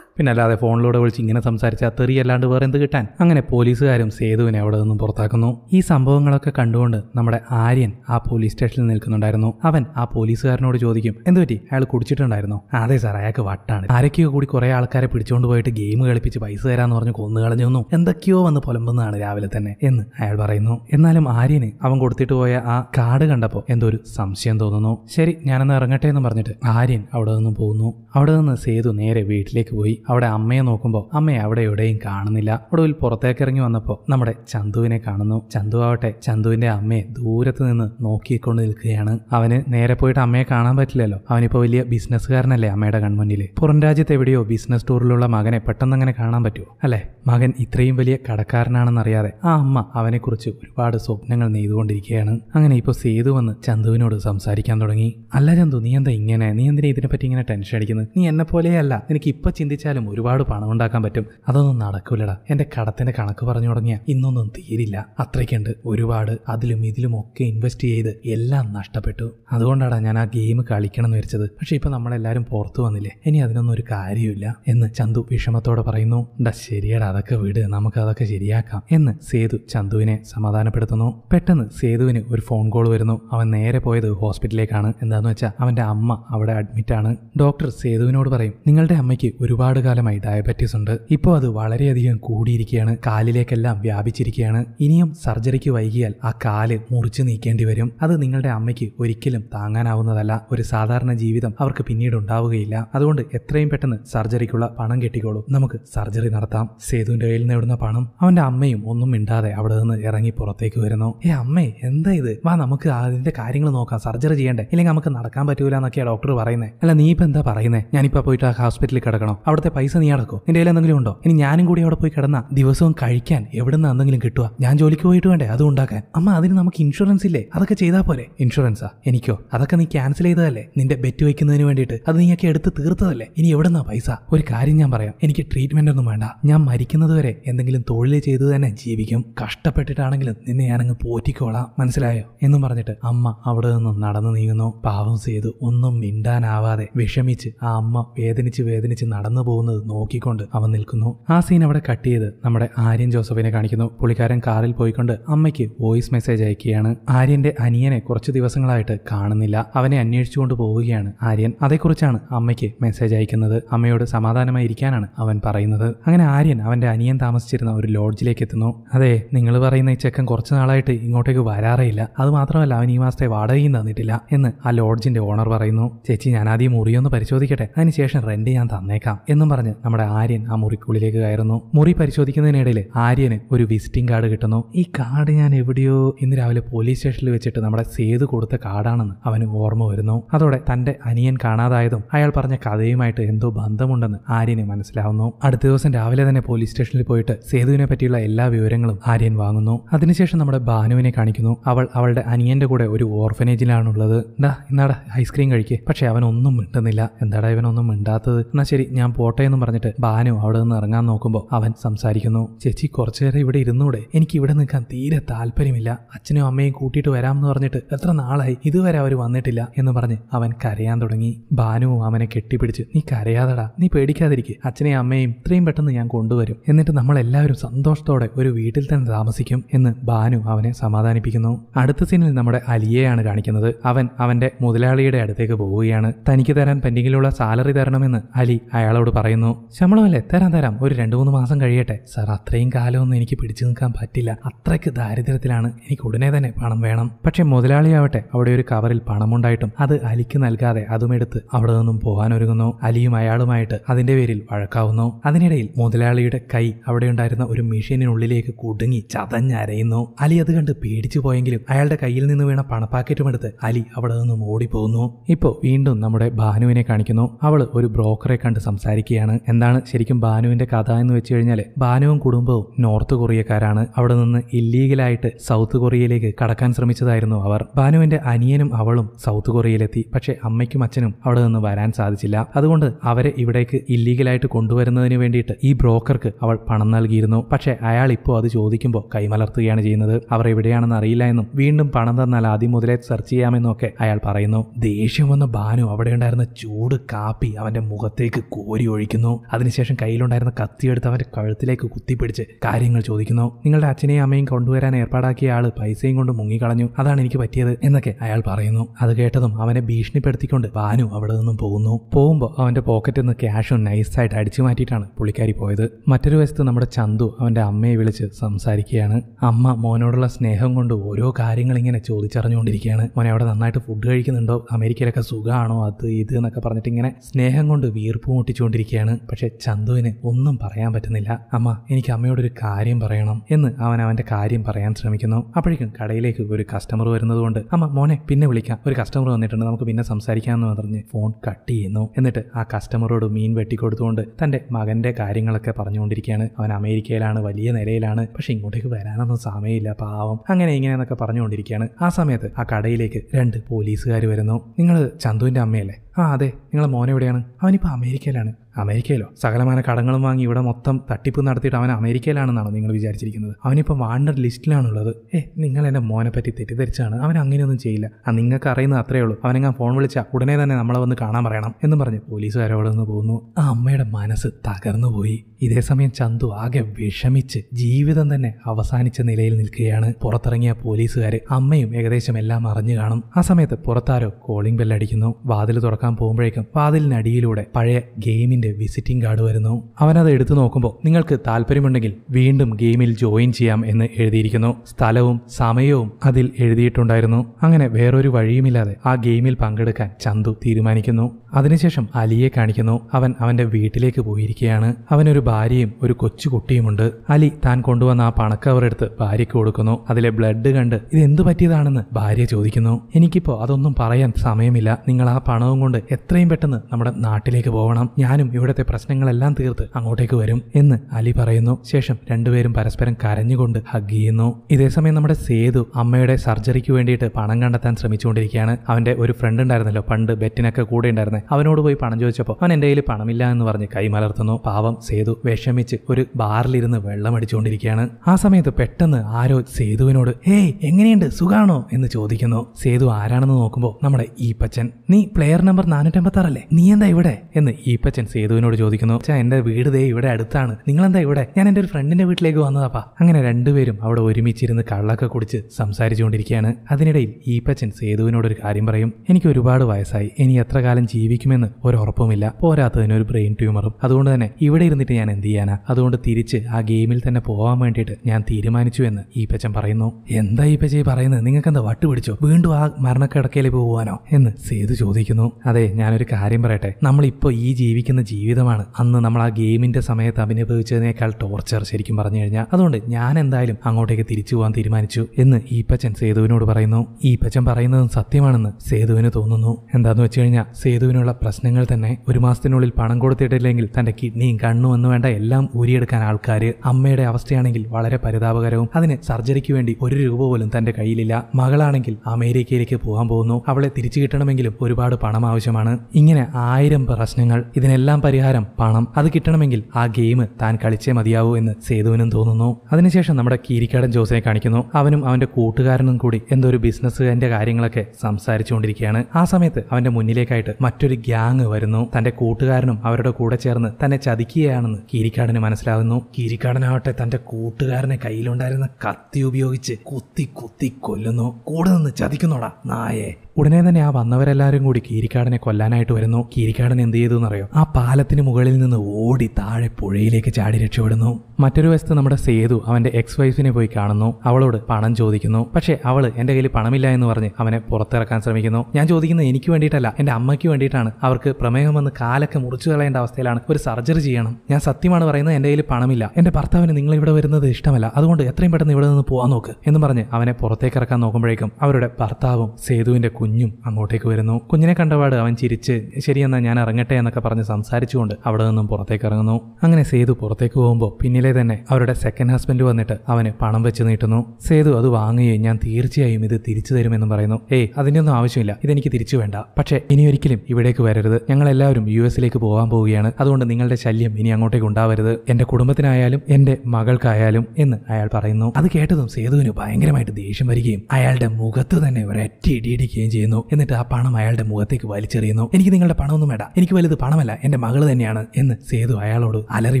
പിന്നെ അല്ലാതെ ഫോണിലൂടെ വിളിച്ച് ഇങ്ങനെ സംസാരിച്ചാൽ തെറിയല്ലാണ്ട് വേറെ എന്ത് കിട്ടാൻ അങ്ങനെ പോലീസുകാരും സേതുവിനെ അവിടെ നിന്നും പുറത്താക്കുന്നു ഈ സംഭവങ്ങളൊക്കെ കണ്ടുകൊണ്ട് നമ്മുടെ ആര്യൻ ആ പോലീസ് സ്റ്റേഷനിൽ നിൽക്കുന്നുണ്ടായിരുന്നു അവൻ ആ പോലീസുകാരനോട് ചോദിക്കും എന്തുപറ്റി അയാൾ കുടിച്ചിട്ടുണ്ടായിരുന്നു അതെ സാർ അയാൾക്ക് വട്ടാണ് ആരൊക്കെയോ കൂടി കുറെ ആൾക്കാരെ പിടിച്ചുകൊണ്ട് പോയിട്ട് ഗെയിം കളിപ്പിച്ച് പൈസ തരാന്ന് പറഞ്ഞ് കൊന്നു കളഞ്ഞു എന്തൊക്കെയോ വന്ന് പുലമ്പുന്നതാണ് രാവിലെ തന്നെ എന്ന് അയാൾ പറയുന്നു എന്നാലും ആര്യന് അവൻ കൊടുത്തിട്ട് പോയ ആ കാർഡ് കണ്ടപ്പോ എന്തോ ഒരു സംശയം തോന്നുന്നു ശരി ഞാനൊന്ന് ഇറങ്ങട്ടെ എന്ന് പറഞ്ഞിട്ട് ആര്യൻ അവിടെ നിന്നും പോകുന്നു അവിടെ നിന്ന് സേതു നേരെ വീട്ടിലേക്ക് പോയി അവിടെ അമ്മയെ നോക്കുമ്പോൾ അമ്മയെ അവിടെ എവിടെയും കാണുന്നില്ല ഒടുവിൽ പുറത്തേക്ക് ഇറങ്ങി വന്നപ്പോൾ നമ്മുടെ ചന്തുവിനെ കാണുന്നു ചന്തു ആവട്ടെ ചന്തുവിന്റെ അമ്മയെ ദൂരത്ത് നിന്ന് നോക്കിക്കൊണ്ട് നിൽക്കുകയാണ് അവന് നേരെ പോയിട്ട് അമ്മയെ കാണാൻ പറ്റില്ലല്ലോ അവനിപ്പോ വലിയ ബിസിനസ്സുകാരനല്ലേ അമ്മയുടെ കൺമുന്നിൽ പുറം രാജ്യത്ത് എവിടെയോ ബിസിനസ് ടൂറിലുള്ള മകനെ പെട്ടെന്ന് അങ്ങനെ കാണാൻ പറ്റുമോ അല്ലേ മകൻ ഇത്രയും വലിയ കടക്കാരനാണെന്ന് അറിയാതെ ആ അമ്മ അവനെക്കുറിച്ച് ഒരുപാട് സ്വപ്നങ്ങൾ നെയ്തുകൊണ്ടിരിക്കുകയാണ് അങ്ങനെ ഇപ്പോൾ സേതു വന്ന് ചന്തുവിനോട് സംസാരിക്കാൻ തുടങ്ങി അല്ല ചന്തു നീ എന്താ ഇങ്ങനെ നീ എന്തിനാ ഇതിനെപ്പറ്റി ഇങ്ങനെ ടെൻഷൻ അടിക്കുന്നത് നീ എന്നെ പോലെയല്ല നിനക്ക് ഇപ്പൊ ചിന്തിച്ചാൽ കൊടുത്താലും ഒരുപാട് പണം ഉണ്ടാക്കാൻ പറ്റും അതൊന്നും നടക്കൂലടാ എന്റെ കടത്തിന്റെ കണക്ക് പറഞ്ഞു തുടങ്ങിയാൽ ഇന്നൊന്നും തീരില്ല അത്രയ്ക്കുണ്ട് ഒരുപാട് അതിലും ഇതിലും ഒക്കെ ഇൻവെസ്റ്റ് ചെയ്ത് എല്ലാം നഷ്ടപ്പെട്ടു അതുകൊണ്ടാണ് ഞാൻ ആ ഗെയിം കളിക്കണം എന്ന് വെച്ചത് പക്ഷെ ഇപ്പൊ നമ്മളെല്ലാരും പുറത്തു വന്നില്ലേ ഇനി അതിനൊന്നും ഒരു കാര്യമില്ല എന്ന് ചന്തു വിഷമത്തോടെ പറയുന്നു ഡാ ശരിയടാ അതൊക്കെ വിട് നമുക്ക് അതൊക്കെ ശരിയാക്കാം എന്ന് സേതു ചന്തുവിനെ സമാധാനപ്പെടുത്തുന്നു പെട്ടെന്ന് സേതുവിന് ഒരു ഫോൺ കോൾ വരുന്നു അവൻ നേരെ പോയത് ഹോസ്പിറ്റലിലേക്കാണ് എന്താന്ന് വെച്ചാൽ അവന്റെ അമ്മ അവിടെ അഡ്മിറ്റ് ആണ് ഡോക്ടർ സേതുവിനോട് പറയും നിങ്ങളുടെ അമ്മയ്ക്ക് ഒരുപാട് ദീർഘകാലമായി ഡയബറ്റീസ് ഉണ്ട് ഇപ്പോൾ അത് വളരെയധികം കൂടിയിരിക്കുകയാണ് കാലിലേക്കെല്ലാം വ്യാപിച്ചിരിക്കുകയാണ് ഇനിയും സർജറിക്ക് വൈകിയാൽ ആ കാല് മുറിച്ചു നീക്കേണ്ടി വരും അത് നിങ്ങളുടെ അമ്മയ്ക്ക് ഒരിക്കലും താങ്ങാനാവുന്നതല്ല ഒരു സാധാരണ ജീവിതം അവർക്ക് പിന്നീട് ഉണ്ടാവുകയില്ല അതുകൊണ്ട് എത്രയും പെട്ടെന്ന് സർജറിക്കുള്ള പണം കിട്ടിക്കോളൂ നമുക്ക് സർജറി നടത്താം സേതുവിന്റെ കയ്യിൽ നേടുന്ന പണം അവന്റെ അമ്മയും ഒന്നും മിണ്ടാതെ അവിടെ നിന്ന് ഇറങ്ങി പുറത്തേക്ക് വരുന്നു ഏ അമ്മേ എന്താ ഇത് വാ നമുക്ക് അതിന്റെ കാര്യങ്ങൾ നോക്കാം സർജറി ചെയ്യണ്ടേ ഇല്ലെങ്കിൽ നമുക്ക് നടക്കാൻ പറ്റൂല ഡോക്ടർ പറയുന്നത് അല്ല നീ ഇപ്പൊ എന്താ പറയുന്നത് ഞാനിപ്പോ പോയിട്ട് ആ ഹോസ്പിറ്റലിൽ കിടക്കണോ അവിടുത്തെ അവിടുത്തെ പൈസ നീ അടക്കോ നിന്റെ കയ്യിൽ എന്തെങ്കിലും ഉണ്ടോ ഇനി ഞാനും കൂടി അവിടെ പോയി കിടന്ന ദിവസവും കഴിക്കാൻ എവിടെ നിന്ന് എന്തെങ്കിലും കിട്ടുക ഞാൻ ജോലിക്ക് പോയിട്ട് വേണ്ടേ അത് ഉണ്ടാക്കാൻ അമ്മ അതിന് നമുക്ക് ഇൻഷുറൻസ് ഇല്ലേ അതൊക്കെ ചെയ്താൽ പോലെ ഇൻഷുറൻസാ എനിക്കോ അതൊക്കെ നീ ക്യാൻസൽ ചെയ്തതല്ലേ നിന്റെ ബെറ്റ് വയ്ക്കുന്നതിന് വേണ്ടിയിട്ട് അത് നീയൊക്കെ എടുത്ത് തീർത്തതല്ലേ ഇനി എവിടെന്നാ പൈസ ഒരു കാര്യം ഞാൻ പറയാം എനിക്ക് ട്രീറ്റ്മെന്റ് ഒന്നും വേണ്ട ഞാൻ മരിക്കുന്നത് വരെ എന്തെങ്കിലും തൊഴിൽ ചെയ്ത് തന്നെ ജീവിക്കും കഷ്ടപ്പെട്ടിട്ടാണെങ്കിലും നിന്നെ ഞാനങ്ങ് പോറ്റിക്കോളാം മനസ്സിലായോ എന്നും പറഞ്ഞിട്ട് അമ്മ അവിടെ നിന്ന് നടന്നു നീങ്ങുന്നു പാവം ചെയ്തു ഒന്നും മിണ്ടാനാവാതെ വിഷമിച്ച് ആ അമ്മ വേദനിച്ച് വേദനിച്ച് നടന്നു പോകും പോകുന്നത് നോക്കിക്കൊണ്ട് അവൻ നിൽക്കുന്നു ആ സീൻ അവിടെ കട്ട് ചെയ്ത് നമ്മുടെ ആര്യൻ ജോസഫിനെ കാണിക്കുന്നു പുള്ളിക്കാരൻ കാറിൽ പോയിക്കൊണ്ട് അമ്മയ്ക്ക് വോയിസ് മെസ്സേജ് അയക്കുകയാണ് ആര്യന്റെ അനിയനെ കുറച്ച് ദിവസങ്ങളായിട്ട് കാണുന്നില്ല അവനെ അന്വേഷിച്ചുകൊണ്ട് പോവുകയാണ് ആര്യൻ അതേക്കുറിച്ചാണ് അമ്മയ്ക്ക് മെസ്സേജ് അയക്കുന്നത് അമ്മയോട് സമാധാനമായിരിക്കാനാണ് അവൻ പറയുന്നത് അങ്ങനെ ആര്യൻ അവന്റെ അനിയൻ താമസിച്ചിരുന്ന ഒരു ലോഡ്ജിലേക്ക് എത്തുന്നു അതെ നിങ്ങൾ പറയുന്ന ഈ ചെക്കൻ കുറച്ച് നാളായിട്ട് ഇങ്ങോട്ടേക്ക് വരാറേയില്ല അത് മാത്രമല്ല അവൻ ഈ മാസത്തെ വാടകയും തന്നിട്ടില്ല എന്ന് ആ ലോഡ്ജിന്റെ ഓണർ പറയുന്നു ചേച്ചി ഞാൻ ആദ്യം മുറിയൊന്ന് പരിശോധിക്കട്ടെ അതിനുശേഷം റെന്റ് ഞാൻ തന്നേക്കാം എന്ന് എന്നും പറഞ്ഞ് നമ്മുടെ ആര്യൻ ആ മുറിക്കുള്ളിലേക്ക് കയറുന്നു മുറി പരിശോധിക്കുന്നതിനിടയിൽ ആര്യന് ഒരു വിസിറ്റിംഗ് കാർഡ് കിട്ടുന്നു ഈ കാർഡ് ഞാൻ എവിടെയോ ഇന്ന് രാവിലെ പോലീസ് സ്റ്റേഷനിൽ വെച്ചിട്ട് നമ്മുടെ സേതു കൊടുത്ത കാർഡാണെന്ന് അവന് ഓർമ്മ വരുന്നു അതോടെ തന്റെ അനിയൻ കാണാതായതും അയാൾ പറഞ്ഞ കഥയുമായിട്ട് എന്തോ ബന്ധമുണ്ടെന്ന് ആര്യന് മനസ്സിലാവുന്നു അടുത്ത ദിവസം രാവിലെ തന്നെ പോലീസ് സ്റ്റേഷനിൽ പോയിട്ട് സേതുവിനെ പറ്റിയുള്ള എല്ലാ വിവരങ്ങളും ആര്യൻ വാങ്ങുന്നു അതിനുശേഷം നമ്മുടെ ബാനുവിനെ കാണിക്കുന്നു അവൾ അവളുടെ അനിയന്റെ കൂടെ ഒരു ഓർഫനേജിലാണുള്ളത് ദാ ഇന്നാടാ ഐസ്ക്രീം കഴിക്കേ പക്ഷെ അവനൊന്നും മിണ്ടുന്നില്ല എന്താടാ ഇവനൊന്നും മിണ്ടാത്തത് എന്നാ ശരി ഞാൻ പോട്ടെ പോട്ടെ എന്ന് പറഞ്ഞിട്ട് ബാനു അവിടെ നിന്ന് ഇറങ്ങാൻ നോക്കുമ്പോൾ അവൻ സംസാരിക്കുന്നു ചേച്ചി കുറച്ചു നേരം ഇവിടെ ഇരുന്നൂടെ എനിക്ക് ഇവിടെ നിൽക്കാൻ തീരെ താല്പര്യമില്ല അച്ഛനും അമ്മയും കൂട്ടിയിട്ട് വരാമെന്ന് പറഞ്ഞിട്ട് എത്ര നാളായി ഇതുവരെ അവർ വന്നിട്ടില്ല എന്ന് പറഞ്ഞ് അവൻ കരയാൻ തുടങ്ങി ബാനുവും അവനെ കെട്ടിപ്പിടിച്ച് നീ കരയാതടാ നീ പേടിക്കാതിരിക്കുക അച്ഛനെയും അമ്മയും ഇത്രയും പെട്ടെന്ന് ഞാൻ കൊണ്ടുവരും എന്നിട്ട് നമ്മൾ എല്ലാവരും സന്തോഷത്തോടെ ഒരു വീട്ടിൽ തന്നെ താമസിക്കും എന്ന് ബാനു അവനെ സമാധാനിപ്പിക്കുന്നു അടുത്ത സീനിൽ നമ്മുടെ അലിയെയാണ് കാണിക്കുന്നത് അവൻ അവന്റെ മുതലാളിയുടെ അടുത്തേക്ക് പോവുകയാണ് തനിക്ക് തരാൻ പെൻഡിങ്ങിലുള്ള സാലറി തരണമെന്ന് അലി അയാളോട് പറയും പറയുന്നു ശമ്പളമല്ലേ തരാം തരാം ഒരു രണ്ടു മൂന്ന് മാസം കഴിയട്ടെ സാർ അത്രയും കാലമൊന്നും എനിക്ക് പിടിച്ചു നിൽക്കാൻ പറ്റില്ല അത്രയ്ക്ക് ദാരിദ്ര്യത്തിലാണ് എനിക്ക് ഉടനെ തന്നെ പണം വേണം പക്ഷെ മുതലാളിയാവട്ടെ അവിടെ ഒരു കവറിൽ പണമുണ്ടായിട്ടും അത് അലിക്ക് നൽകാതെ അതുമെടുത്ത് അവിടെ നിന്നും പോകാൻ ഒരുങ്ങുന്നു അലിയും അയാളുമായിട്ട് അതിന്റെ പേരിൽ വഴക്കാവുന്നു അതിനിടയിൽ മുതലാളിയുടെ കൈ അവിടെ ഉണ്ടായിരുന്ന ഒരു മെഷീനിനുള്ളിലേക്ക് കുടുങ്ങി ചതഞ്ഞരയുന്നു അലി അത് കണ്ട് പേടിച്ചു പോയെങ്കിലും അയാളുടെ കയ്യിൽ നിന്ന് വീണ എടുത്ത് അലി അവിടെ നിന്നും ഓടിപ്പോകുന്നു ഇപ്പോൾ വീണ്ടും നമ്മുടെ ഭാനുവിനെ കാണിക്കുന്നു അവൾ ഒരു ബ്രോക്കറെ കണ്ട് സംസാരിക്കുക ചെയ്യുകയാണ് എന്താണ് ശരിക്കും ബാനുവിന്റെ കഥ എന്ന് വെച്ച് കഴിഞ്ഞാൽ ബാനുവും കുടുംബവും നോർത്ത് കൊറിയക്കാരാണ് അവിടെ നിന്ന് ഇല്ലീഗലായിട്ട് സൗത്ത് കൊറിയയിലേക്ക് കടക്കാൻ ശ്രമിച്ചതായിരുന്നു അവർ ബാനുവിന്റെ അനിയനും അവളും സൗത്ത് കൊറിയയിലെത്തി പക്ഷേ അമ്മയ്ക്കും അച്ഛനും അവിടെ നിന്ന് വരാൻ സാധിച്ചില്ല അതുകൊണ്ട് അവരെ ഇവിടേക്ക് ഇല്ലീഗലായിട്ട് കൊണ്ടുവരുന്നതിന് വേണ്ടിയിട്ട് ഈ ബ്രോക്കർക്ക് അവൾ പണം നൽകിയിരുന്നു പക്ഷേ അയാൾ ഇപ്പോൾ അത് ചോദിക്കുമ്പോൾ കൈമലർത്തുകയാണ് ചെയ്യുന്നത് അവർ എവിടെയാണെന്ന് അറിയില്ല എന്നും വീണ്ടും പണം തന്നാൽ ആദ്യം മുതലേ സെർച്ച് ചെയ്യാമെന്നൊക്കെ അയാൾ പറയുന്നു ദേഷ്യം വന്ന ബാനു അവിടെ ഉണ്ടായിരുന്ന ചൂട് കാപ്പി അവന്റെ മുഖത്തേക്ക് കോരി ഒഴുകി ചോദിക്കുന്നു അതിനുശേഷം കയ്യിലുണ്ടായിരുന്ന കത്തിയെടുത്ത് അവൻ്റെ കഴുത്തിലേക്ക് കുത്തിപ്പിടിച്ച് കാര്യങ്ങൾ ചോദിക്കുന്നു നിങ്ങളുടെ അച്ഛനെയും അമ്മയും കൊണ്ടുവരാൻ ഏർപ്പാടാക്കിയ ആൾ പൈസയും കൊണ്ട് മുങ്ങിക്കളഞ്ഞു അതാണ് എനിക്ക് പറ്റിയത് എന്നൊക്കെ അയാൾ പറയുന്നു അത് കേട്ടതും അവനെ ഭീഷണിപ്പെടുത്തിക്കൊണ്ട് വാനു അവിടെ നിന്നും പോകുന്നു പോകുമ്പോൾ അവന്റെ പോക്കറ്റിൽ നിന്ന് ക്യാഷും നൈസായിട്ട് അടിച്ചു മാറ്റിയിട്ടാണ് പുള്ളിക്കാരി പോയത് മറ്റൊരു വശത്ത് നമ്മുടെ ചന്തു അവന്റെ അമ്മയെ വിളിച്ച് സംസാരിക്കുകയാണ് അമ്മ മോനോടുള്ള സ്നേഹം കൊണ്ട് ഓരോ കാര്യങ്ങൾ ഇങ്ങനെ ചോദിച്ചറിഞ്ഞുകൊണ്ടിരിക്കുകയാണ് മോനെ അവിടെ നന്നായിട്ട് ഫുഡ് കഴിക്കുന്നുണ്ടോ അമേരിക്കയിലൊക്കെ സുഖമാണോ അത് ഇത് എന്നൊക്കെ പറഞ്ഞിട്ട് ഇങ്ങനെ സ്നേഹം കൊണ്ട് വീർപ്പ് മുട്ടിച്ചുകൊണ്ടിരിക്കുകയാണ് ഇരിക്കുകയാണ് പക്ഷെ ചന്തുവിന് ഒന്നും പറയാൻ പറ്റുന്നില്ല അമ്മ എനിക്ക് അമ്മയോടൊരു കാര്യം പറയണം എന്ന് അവൻ അവന്റെ കാര്യം പറയാൻ ശ്രമിക്കുന്നു അപ്പോഴേക്കും കടയിലേക്ക് ഒരു കസ്റ്റമർ വരുന്നതുകൊണ്ട് അമ്മ മോനെ പിന്നെ വിളിക്കാം ഒരു കസ്റ്റമർ വന്നിട്ടുണ്ട് നമുക്ക് പിന്നെ സംസാരിക്കാമെന്ന് പറഞ്ഞ് ഫോൺ കട്ട് ചെയ്യുന്നു എന്നിട്ട് ആ കസ്റ്റമറോട് മീൻ വെട്ടിക്കൊടുത്തുകൊണ്ട് തന്റെ മകന്റെ കാര്യങ്ങളൊക്കെ പറഞ്ഞുകൊണ്ടിരിക്കുകയാണ് അവൻ അമേരിക്കയിലാണ് വലിയ നിലയിലാണ് പക്ഷെ ഇങ്ങോട്ടേക്ക് വരാനൊന്നും സമയമില്ല പാവം അങ്ങനെ ഇങ്ങനെ എന്നൊക്കെ പറഞ്ഞുകൊണ്ടിരിക്കുകയാണ് ആ സമയത്ത് ആ കടയിലേക്ക് രണ്ട് പോലീസുകാർ വരുന്നു നിങ്ങൾ ചന്തുവിന്റെ അമ്മയല്ലേ ആ അതെ നിങ്ങളെ മോൻ എവിടെയാണ് അവനിപ്പോൾ അമേരിക്കയിലാണ് അമേരിക്കയിലോ സകലമാന കടങ്ങളും വാങ്ങി ഇവിടെ മൊത്തം തട്ടിപ്പ് നടത്തിയിട്ട് അവൻ അമേരിക്കയിലാണെന്നാണോ നിങ്ങൾ വിചാരിച്ചിരിക്കുന്നത് അവനിപ്പോൾ വാണ്ടർ ലിസ്റ്റിലാണുള്ളത് ഏ നിങ്ങൾ എൻ്റെ മോനെ പറ്റി തെറ്റിദ്ധരിച്ചാണ് അവൻ അങ്ങനെയൊന്നും ചെയ്യില്ല ആ നിങ്ങൾക്ക് അറിയുന്നത് അത്രേ ഉള്ളൂ ഞാൻ ഫോൺ വിളിച്ചാൽ ഉടനെ തന്നെ നമ്മളെ വന്ന് കാണാൻ പറയണം എന്ന് പറഞ്ഞ് പോലീസുകാരോട് നിന്ന് പോകുന്നു ആ അമ്മയുടെ മനസ്സ് തകർന്നു പോയി ഇതേ സമയം ചന്തു ആകെ വിഷമിച്ച് ജീവിതം തന്നെ അവസാനിച്ച നിലയിൽ നിൽക്കുകയാണ് പുറത്തിറങ്ങിയ പോലീസുകാർ അമ്മയും ഏകദേശം എല്ലാം അറിഞ്ഞു കാണും ആ സമയത്ത് പുറത്താരോ കോളിംഗ് ബെല്ലടിക്കുന്നു വാതിൽ തുറക്കാൻ തുറക്കാൻ പോകുമ്പോഴേക്കും വാതിലിനടിയിലൂടെ പഴയ ഗെയിമിന്റെ വിസിറ്റിംഗ് കാർഡ് വരുന്നു അവനത് എടുത്തു നോക്കുമ്പോൾ നിങ്ങൾക്ക് താല്പര്യമുണ്ടെങ്കിൽ വീണ്ടും ഗെയിമിൽ ജോയിൻ ചെയ്യാം എന്ന് എഴുതിയിരിക്കുന്നു സ്ഥലവും സമയവും അതിൽ എഴുതിയിട്ടുണ്ടായിരുന്നു അങ്ങനെ വേറൊരു വഴിയുമില്ലാതെ ആ ഗെയിമിൽ പങ്കെടുക്കാൻ ചന്തു തീരുമാനിക്കുന്നു അതിനുശേഷം അലിയെ കാണിക്കുന്നു അവൻ അവന്റെ വീട്ടിലേക്ക് പോയിരിക്കുകയാണ് അവനൊരു ഭാര്യയും ഒരു കൊച്ചുകുട്ടിയുമുണ്ട് അലി താൻ കൊണ്ടുവന്ന ആ പണക്കവർ എടുത്ത് ഭാര്യയ്ക്ക് കൊടുക്കുന്നു അതിലെ ബ്ലഡ് കണ്ട് ഇത് എന്തു പറ്റിയതാണെന്ന് ഭാര്യ ചോദിക്കുന്നു എനിക്കിപ്പോ അതൊന്നും പറയാൻ സമയമില്ല നിങ്ങൾ ആ പണവും കൊണ്ട് അതുകൊണ്ട് എത്രയും പെട്ടെന്ന് നമ്മുടെ നാട്ടിലേക്ക് പോകണം ഞാനും ഇവിടുത്തെ പ്രശ്നങ്ങളെല്ലാം തീർത്ത് അങ്ങോട്ടേക്ക് വരും എന്ന് അലി പറയുന്നു ശേഷം രണ്ടുപേരും പരസ്പരം കരഞ്ഞുകൊണ്ട് ഹഗ് ചെയ്യുന്നു ഇതേസമയം നമ്മുടെ സേതു അമ്മയുടെ സർജറിക്ക് വേണ്ടിയിട്ട് പണം കണ്ടെത്താൻ ശ്രമിച്ചുകൊണ്ടിരിക്കുകയാണ് അവന്റെ ഒരു ഫ്രണ്ട് ഉണ്ടായിരുന്നല്ലോ പണ്ട് ബെറ്റിനൊക്കെ കൂടെ ഉണ്ടായിരുന്നെ അവനോട് പോയി പണം ചോദിച്ചപ്പോൾ അവൻ എൻ്റെ കയ്യിൽ പണമില്ല എന്ന് പറഞ്ഞ് കൈമലർത്തുന്നു പാവം സേതു വിഷമിച്ച് ഒരു ബാറിലിരുന്ന് വെള്ളം അടിച്ചുകൊണ്ടിരിക്കുകയാണ് ആ സമയത്ത് പെട്ടെന്ന് ആരോ സേതുവിനോട് ഹേയ് എങ്ങനെയുണ്ട് സുഖാണോ എന്ന് ചോദിക്കുന്നു സേതു ആരാണെന്ന് നോക്കുമ്പോൾ നമ്മുടെ ഈ പച്ചൻ നീ പ്ലെയർ നമ്പർ നാനൂറ്റമ്പത്താറല്ലേ നീ എന്താ ഇവിടെ എന്ന് ഈപ്പച്ചൻ സേതുവിനോട് ചോദിക്കുന്നു ചാ എന്റെ വീട് ദേ ഇവിടെ അടുത്താണ് നിങ്ങൾ എന്താ ഇവിടെ ഞാൻ എന്റെ ഒരു ഫ്രണ്ടിന്റെ വീട്ടിലേക്ക് വന്നതാപ്പാ അങ്ങനെ രണ്ടുപേരും അവിടെ ഒരുമിച്ചിരുന്ന് കള്ളൊക്കെ കുടിച്ച് സംസാരിച്ചുകൊണ്ടിരിക്കുകയാണ് അതിനിടയിൽ ഈപ്പച്ചൻ സേതുവിനോട് ഒരു കാര്യം പറയും എനിക്ക് ഒരുപാട് വയസ്സായി ഇനി എത്ര കാലം ജീവിക്കുമെന്ന് ഒരുറപ്പുമില്ല പോരാത്തതിന് ഒരു ബ്രെയിൻ ട്യൂമറും അതുകൊണ്ട് തന്നെ ഇവിടെ ഇരുന്നിട്ട് ഞാൻ എന്ത് ചെയ്യാനാ അതുകൊണ്ട് തിരിച്ച് ആ ഗെയിമിൽ തന്നെ പോവാൻ വേണ്ടിയിട്ട് ഞാൻ തീരുമാനിച്ചു എന്ന് ഈപ്പച്ചൻ പറയുന്നു എന്താ ഈപ്പച്ചേ പറയുന്നത് നിങ്ങൾക്ക് എന്താ വട്ട് പിടിച്ചോ വീണ്ടും ആ മരണക്കിടക്കയിൽ പോകുവാനോ എന്ന് സേതു ചോദിക്കുന്നു അതെ ഞാനൊരു കാര്യം പറയട്ടെ നമ്മളിപ്പോൾ ഈ ജീവിക്കുന്ന ജീവിതമാണ് അന്ന് നമ്മൾ ആ ഗെയിമിന്റെ സമയത്ത് അഭിനയിച്ചതിനേക്കാൾ ടോർച്ചർ ശരിക്കും പറഞ്ഞു കഴിഞ്ഞാൽ അതുകൊണ്ട് ഞാൻ എന്തായാലും അങ്ങോട്ടേക്ക് തിരിച്ചു പോകാൻ തീരുമാനിച്ചു എന്ന് ഈപ്പച്ചൻ സേതുവിനോട് പറയുന്നു ഈപ്പച്ചൻ പറയുന്നതും സത്യമാണെന്ന് സേതുവിന് തോന്നുന്നു എന്താന്ന് വെച്ച് കഴിഞ്ഞാൽ സേതുവിനുള്ള പ്രശ്നങ്ങൾ തന്നെ ഒരു മാസത്തിനുള്ളിൽ പണം കൊടുത്തിട്ടില്ലെങ്കിൽ തന്റെ കിഡ്നിയും കണ്ണും എന്ന് വേണ്ട എല്ലാം ഊരിയെടുക്കാൻ ആൾക്കാർ അമ്മയുടെ അവസ്ഥയാണെങ്കിൽ വളരെ പരിതാപകരവും അതിന് സർജറിക്ക് വേണ്ടി ഒരു രൂപ പോലും തന്റെ കയ്യിലില്ല മകളാണെങ്കിൽ അമേരിക്കയിലേക്ക് പോകാൻ പോകുന്നു അവളെ തിരിച്ചു കിട്ടണമെങ്കിലും ഒരുപാട് പണം ആവശ്യമാണ് ഇങ്ങനെ ആയിരം പ്രശ്നങ്ങൾ ഇതിനെല്ലാം പരിഹാരം പണം അത് കിട്ടണമെങ്കിൽ ആ ഗെയിം താൻ കളിച്ചേ മതിയാവൂ എന്ന് സേതുവിനും തോന്നുന്നു അതിനുശേഷം നമ്മുടെ കീരിക്കാടൻ ജോസിനെ കാണിക്കുന്നു അവനും അവന്റെ കൂട്ടുകാരനും കൂടി എന്തോ ഒരു ബിസിനസ്സുകാരന്റെ കാര്യങ്ങളൊക്കെ സംസാരിച്ചുകൊണ്ടിരിക്കുകയാണ് ആ സമയത്ത് അവന്റെ മുന്നിലേക്കായിട്ട് മറ്റൊരു ഗ്യാങ് വരുന്നു തന്റെ കൂട്ടുകാരനും അവരുടെ കൂടെ ചേർന്ന് തന്നെ ചതിക്കുകയാണെന്ന് കീരിക്കാടന് മനസ്സിലാകുന്നു കീരിക്കാടനാവട്ടെ തന്റെ കൂട്ടുകാരനെ കയ്യിലുണ്ടായിരുന്ന കത്തി ഉപയോഗിച്ച് കുത്തി കുത്തി കൊല്ലുന്നു കൂടെ നിന്ന് ചതിക്കുന്നോടാ നായേ ഉടനെ തന്നെ ആ വന്നവരെല്ലാവരും കൂടി കീരിക്കാടൻ കീരിക്കാടനെ കൊല്ലാനായിട്ട് വരുന്നു കീരിക്കാടൻ എന്ത് ചെയ്തു എന്നറിയോ ആ പാലത്തിന് മുകളിൽ നിന്ന് ഓടി താഴെ പുഴയിലേക്ക് ചാടി രക്ഷപ്പെടുന്നു മറ്റൊരു വശത്ത് നമ്മുടെ സേതു അവന്റെ എക്സ് വൈഫിനെ പോയി കാണുന്നു അവളോട് പണം ചോദിക്കുന്നു പക്ഷേ അവൾ എന്റെ കയ്യിൽ പണമില്ല എന്ന് പറഞ്ഞ് അവനെ പുറത്തിറക്കാൻ ശ്രമിക്കുന്നു ഞാൻ ചോദിക്കുന്നത് എനിക്ക് വേണ്ടിയിട്ടല്ല എന്റെ അമ്മയ്ക്ക് വേണ്ടിയിട്ടാണ് അവർക്ക് പ്രമേഹം വന്ന് കാലൊക്കെ മുറിച്ചു കളയേണ്ട അവസ്ഥയിലാണ് ഒരു സർജറി ചെയ്യണം ഞാൻ സത്യമാണ് പറയുന്നത് എന്റെ കയ്യിൽ പണമില്ല എന്റെ ഭർത്താവിന് നിങ്ങൾ ഇവിടെ വരുന്നത് ഇഷ്ടമല്ല അതുകൊണ്ട് എത്രയും പെട്ടെന്ന് ഇവിടെ നിന്ന് പോകാൻ നോക്ക് എന്ന് പറഞ്ഞ് അവനെ പുറത്തേക്ക് ഇറക്കാൻ നോക്കുമ്പോഴേക്കും അവരുടെ ഭർത്താവും സേതുവിന്റെ കുഞ്ഞും അങ്ങോട്ടേക്ക് വരുന്നു കുഞ്ഞിനെ കണ്ടപാട് അവൻ ചിരിച്ച് ശരിയെന്നാ ഞാൻ ഇറങ്ങട്ടെ എന്നൊക്കെ പറഞ്ഞ് സംസാരിച്ചുകൊണ്ട് അവിടെ നിന്നും പുറത്തേക്ക് ഇറങ്ങുന്നു അങ്ങനെ സേതു പുറത്തേക്ക് പോകുമ്പോൾ പിന്നിലെ ഉടനെ തന്നെ അവരുടെ സെക്കൻഡ് ഹസ്ബൻഡ് വന്നിട്ട് അവന് പണം വെച്ച് നീട്ടുന്നു സേതു അത് വാങ്ങുകയും ഞാൻ തീർച്ചയായും ഇത് തിരിച്ചു തരുമെന്നും പറയുന്നു ഏയ് അതിനൊന്നും ആവശ്യമില്ല ഇതെനിക്ക് തിരിച്ചു വേണ്ട പക്ഷേ ഇനി ഒരിക്കലും ഇവിടേക്ക് വരരുത് ഞങ്ങൾ എല്ലാവരും യു എസിലേക്ക് പോകാൻ പോവുകയാണ് അതുകൊണ്ട് നിങ്ങളുടെ ശല്യം ഇനി അങ്ങോട്ടേക്ക് ഉണ്ടാവരുത് എൻ്റെ കുടുംബത്തിനായാലും എൻ്റെ മകൾക്കായാലും എന്ന് അയാൾ പറയുന്നു അത് കേട്ടതും സേതുവിന് ഭയങ്കരമായിട്ട് ദേഷ്യം വരികയും അയാളുടെ മുഖത്ത് തന്നെ ഒരറ്റി ഇടിയിടിക്കുകയും ചെയ്യുന്നു എന്നിട്ട് ആ പണം അയാളുടെ മുഖത്തേക്ക് വലിച്ചെറിയുന്നു എനിക്ക് നിങ്ങളുടെ പണമൊന്നും വേണ്ട എനിക്ക് വലുത് പണമല്ല എൻ്റെ മകൾ തന്നെയാണ് എന്ന് സേതു അയാളോട് അലറി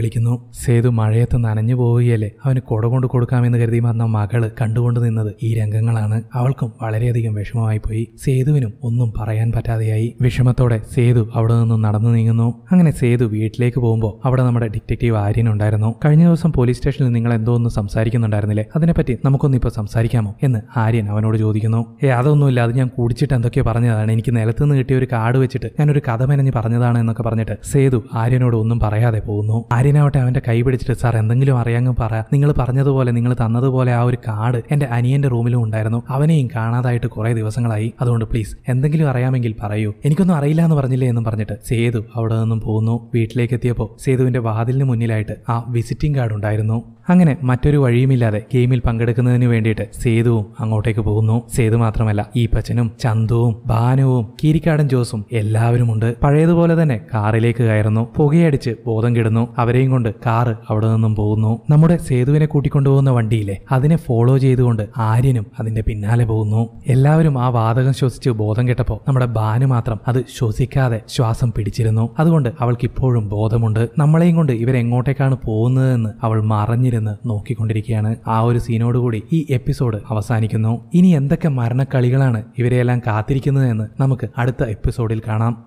വിളിക്കുന്നു സേതു മഴയെ മഴയത്ത് നനഞ്ഞു പോവുകയല്ലേ അവന് കൊട കൊണ്ട് കൊടുക്കാമെന്ന് കരുതി വന്ന മകള് കണ്ടുകൊണ്ട് നിന്നത് ഈ രംഗങ്ങളാണ് അവൾക്കും വളരെയധികം വിഷമമായി പോയി സേതുവിനും ഒന്നും പറയാൻ പറ്റാതെയായി വിഷമത്തോടെ സേതു അവിടെ നിന്നും നടന്നു നീങ്ങുന്നു അങ്ങനെ സേതു വീട്ടിലേക്ക് പോകുമ്പോൾ അവിടെ നമ്മുടെ ഡിറ്റക്റ്റീവ് ആര്യൻ ഉണ്ടായിരുന്നു കഴിഞ്ഞ ദിവസം പോലീസ് സ്റ്റേഷനിൽ നിങ്ങൾ എന്തോ ഒന്ന് സംസാരിക്കുന്നുണ്ടായിരുന്നില്ലേ അതിനെപ്പറ്റി നമുക്കൊന്നിപ്പോൾ സംസാരിക്കാമോ എന്ന് ആര്യൻ അവനോട് ചോദിക്കുന്നു ഏ അതൊന്നുമില്ല അത് ഞാൻ കുടിച്ചിട്ട് എന്തൊക്കെയോ പറഞ്ഞതാണ് എനിക്ക് നിലത്തുനിന്ന് കിട്ടിയ ഒരു കാർഡ് വെച്ചിട്ട് ഞാനൊരു കഥ മെനഞ്ഞ് പറഞ്ഞതാണ് എന്നൊക്കെ പറഞ്ഞിട്ട് സേതു ആര്യനോട് ഒന്നും പറയാതെ പോകുന്നു ആര്യനാവട്ടെ അവന്റെ കൈ പിടിച്ചിട്ട് സാർ എന്തെങ്കിലും അറിയാങ്ങ് പറ നിങ്ങൾ പറഞ്ഞതുപോലെ നിങ്ങൾ തന്നതുപോലെ ആ ഒരു കാർഡ് എൻ്റെ അനിയൻ്റെ റൂമിലും ഉണ്ടായിരുന്നു അവനെയും കാണാതായിട്ട് കുറേ ദിവസങ്ങളായി അതുകൊണ്ട് പ്ലീസ് എന്തെങ്കിലും അറിയാമെങ്കിൽ പറയൂ എനിക്കൊന്നും അറിയില്ല എന്ന് പറഞ്ഞില്ലേ എന്നും പറഞ്ഞിട്ട് സേതു അവിടെ നിന്നും പോകുന്നു വീട്ടിലേക്ക് എത്തിയപ്പോൾ സേതുവിന്റെ വാതിലിന് മുന്നിലായിട്ട് ആ വിസിറ്റിംഗ് കാർഡ് ഉണ്ടായിരുന്നു അങ്ങനെ മറ്റൊരു വഴിയുമില്ലാതെ ഗെയിമിൽ പങ്കെടുക്കുന്നതിന് വേണ്ടിയിട്ട് സേതുവും അങ്ങോട്ടേക്ക് പോകുന്നു സേതു മാത്രമല്ല ഈ പച്ചനും ചന്തുവും ഭാനുവും കീരിക്കാടൻ ജോസും എല്ലാവരുമുണ്ട് പഴയതുപോലെ തന്നെ കാറിലേക്ക് കയറുന്നു പുകയടിച്ച് ബോധം കിടുന്നു അവരെയും കൊണ്ട് കാറ് അവിടെ നിന്നും സേതുവും പോകുന്നു നമ്മുടെ സേതുവിനെ കൂട്ടിക്കൊണ്ടുപോകുന്ന വണ്ടിയിലെ അതിനെ ഫോളോ ചെയ്തുകൊണ്ട് ആര്യനും അതിന്റെ പിന്നാലെ പോകുന്നു എല്ലാവരും ആ വാതകം ശ്വസിച്ച് ബോധം കെട്ടപ്പോൾ നമ്മുടെ ബാനു മാത്രം അത് ശ്വസിക്കാതെ ശ്വാസം പിടിച്ചിരുന്നു അതുകൊണ്ട് അവൾക്ക് ഇപ്പോഴും ബോധമുണ്ട് നമ്മളെയും കൊണ്ട് ഇവരെങ്ങോട്ടേക്കാണ് പോകുന്നതെന്ന് അവൾ മറഞ്ഞിരുന്ന് നോക്കിക്കൊണ്ടിരിക്കുകയാണ് ആ ഒരു സീനോടുകൂടി ഈ എപ്പിസോഡ് അവസാനിക്കുന്നു ഇനി എന്തൊക്കെ മരണക്കളികളാണ് ഇവരെയെല്ലാം കാത്തിരിക്കുന്നതെന്ന് നമുക്ക് അടുത്ത എപ്പിസോഡിൽ കാണാം